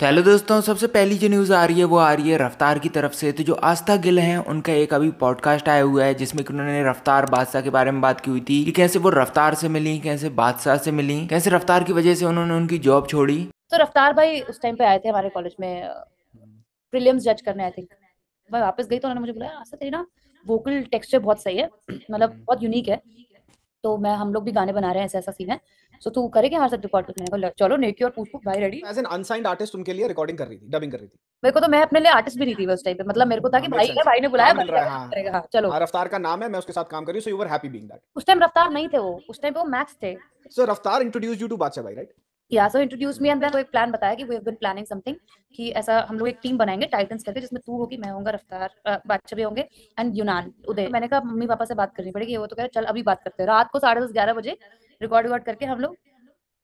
तो हेलो दोस्तों सबसे पहली जो न्यूज़ आ रही है वो आ रही है रफ्तार की तरफ से तो जो आस्था गिल हैं उनका एक अभी पॉडकास्ट आया हुआ है जिसमें कि उन्होंने रफ्तार बादशाह के बारे में बात की हुई थी कि कैसे वो रफ्तार से मिली कैसे बादशाह से मिली कैसे रफ्तार की वजह से उन्होंने उनकी जॉब छोड़ी तो रफ्तार भाई उस टाइम पे आए थे हमारे कॉलेज में प्रिलियम्स जज करने आई थिंक मैं वापस गई तो उन्होंने मुझे बोला आस्था तेरी ना वोकल टेक्सचर बहुत सही है मतलब बहुत यूनिक है तो मैं हम लोग भी गाने बना रहे हैं ऐसा सीन है सो तू करेगी हमारे साथ रिकॉर्ड मैंने कहा चलो नेकी और पूछ पूछ भाई ready as an unsigned artist उनके लिए रिकॉर्डिंग कर रही थी डबिंग कर रही थी मेरे को तो मैं अपने लिए आर्टिस्ट भी नहीं थी उस टाइम पे मतलब मेरे को था कि हाँ, भाई है भाई ने बुलाया हाँ, बन भाई हाँ। करेगा चलो रफ्तार का नाम है मैं उसके साथ काम कर रही हूं so you were happy being that उस टाइम रफ्तार नहीं थे वो उस टाइम पे वो मैक्स थे सो रफ्तार इंट्रोड्यूस यू टू बादशाह भाई राइट या सो इंट्रोड्यूस मी एंड एक प्लान बताया कि we have been planning something कि ऐसा हम लोग एक टीम बनाएंगे टाइटंस करके जिसमें तू होगी मैं होगा रफ्तार बादशाह भी होंगे एंड यूनान उदय मैंने कहा मम्मी पापा से बात करनी पड़ेगी वो तो कह चल अभी बात करते हैं रात को साढ़े दस ग्यारह बजे रिकॉर्ड रिकॉर्ड करके हम लोग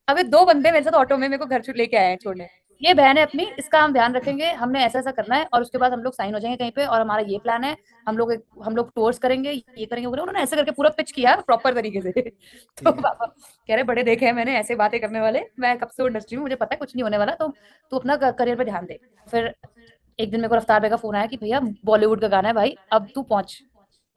अभी दो बंदे मेरे साथ ऑटो में मेरे को घर लेके आए हैं छोड़ने ये बहन है अपनी इसका हम ध्यान रखेंगे हमने ऐसा ऐसा करना है और उसके बाद हम लोग साइन हो जाएंगे कहीं पे और हमारा ये प्लान है हम लोग हम लोग टूर्स करेंगे ये करेंगे उन्होंने ऐसे करके पूरा पिच किया प्रॉपर तरीके से तो पापा कह रहे बड़े देखे हैं मैंने ऐसे बातें करने वाले मैं कब से इंडस्ट्री में मुझे पता है कुछ नहीं होने वाला तो तू अपना करियर पर ध्यान दे फिर एक दिन मेरे को रफ्तार भाई का फोन आया कि भैया बॉलीवुड का गाना है भाई अब तू पहुंच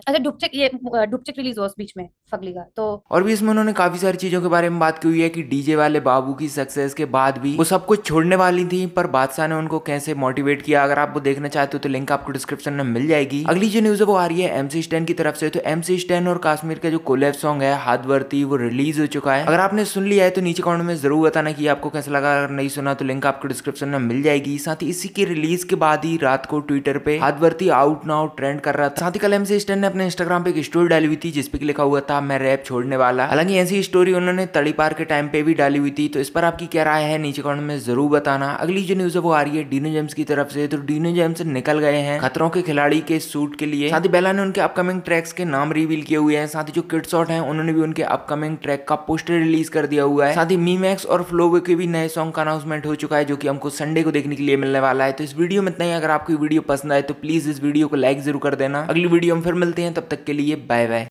अच्छा डुपचक ये डुपचक रिलीज हुआ उस बीच में फगलीगा तो और भी इसमें उन्होंने काफी सारी चीजों के बारे में बात की हुई है कि डीजे वाले बाबू की सक्सेस के बाद भी वो सब कुछ छोड़ने वाली थी पर बादशाह ने उनको कैसे मोटिवेट किया अगर आप वो देखना चाहते हो तो लिंक आपको डिस्क्रिप्शन में मिल जाएगी अगली जो न्यूज है वो आ रही है एमसी स्टैन की तरफ से तो एमसी स्टैन और काश्मीर का जो कोलेब सॉन्ग है हाथवर्ती वो रिलीज हो चुका है अगर आपने सुन लिया है तो नीचे कमेंट में जरूर बताना कि आपको कैसा लगा अगर नहीं सुना तो लिंक आपको डिस्क्रिप्शन में मिल जाएगी साथ ही इसी की रिलीज के बाद ही रात को ट्विटर पे हाथवर्ती आउट नाउ ट्रेंड कर रहा था साथ ही कल एमसी स्टैन ने अपने इंस्टाग्राम पे एक स्टोरी डाली हुई थी जिसपे लिखा हुआ था था मैं रैप छोड़ने वाला हालांकि ऐसी स्टोरी उन्होंने तड़ी पार के टाइम पे भी डाली हुई थी तो इस पर आपकी क्या राय है नीचे कमेंट में जरूर बताना अगली जो न्यूज है वो आ रही है डीनो जेम्स की तरफ से तो डीनो जेम्स निकल गए हैं खतरों के खिलाड़ी के सूट के लिए साथ ही बेला ने उनके अपकमिंग ट्रैक्स के नाम रिवील किए हुए हैं साथ ही जो किट शॉट है उन्होंने भी उनके अपकमिंग ट्रैक का पोस्टर रिलीज कर दिया हुआ है साथ ही मीमैक्स और फ्लोवे के भी नए सॉन्ग का अनाउंसमेंट हो चुका है जो कि हमको संडे को देखने के लिए मिलने वाला है तो इस वीडियो में इतना ही अगर आपको वीडियो पसंद आए तो प्लीज इस वीडियो को लाइक जरूर कर देना अगली वीडियो में फिर मिलते हैं तब तक के लिए बाय बाय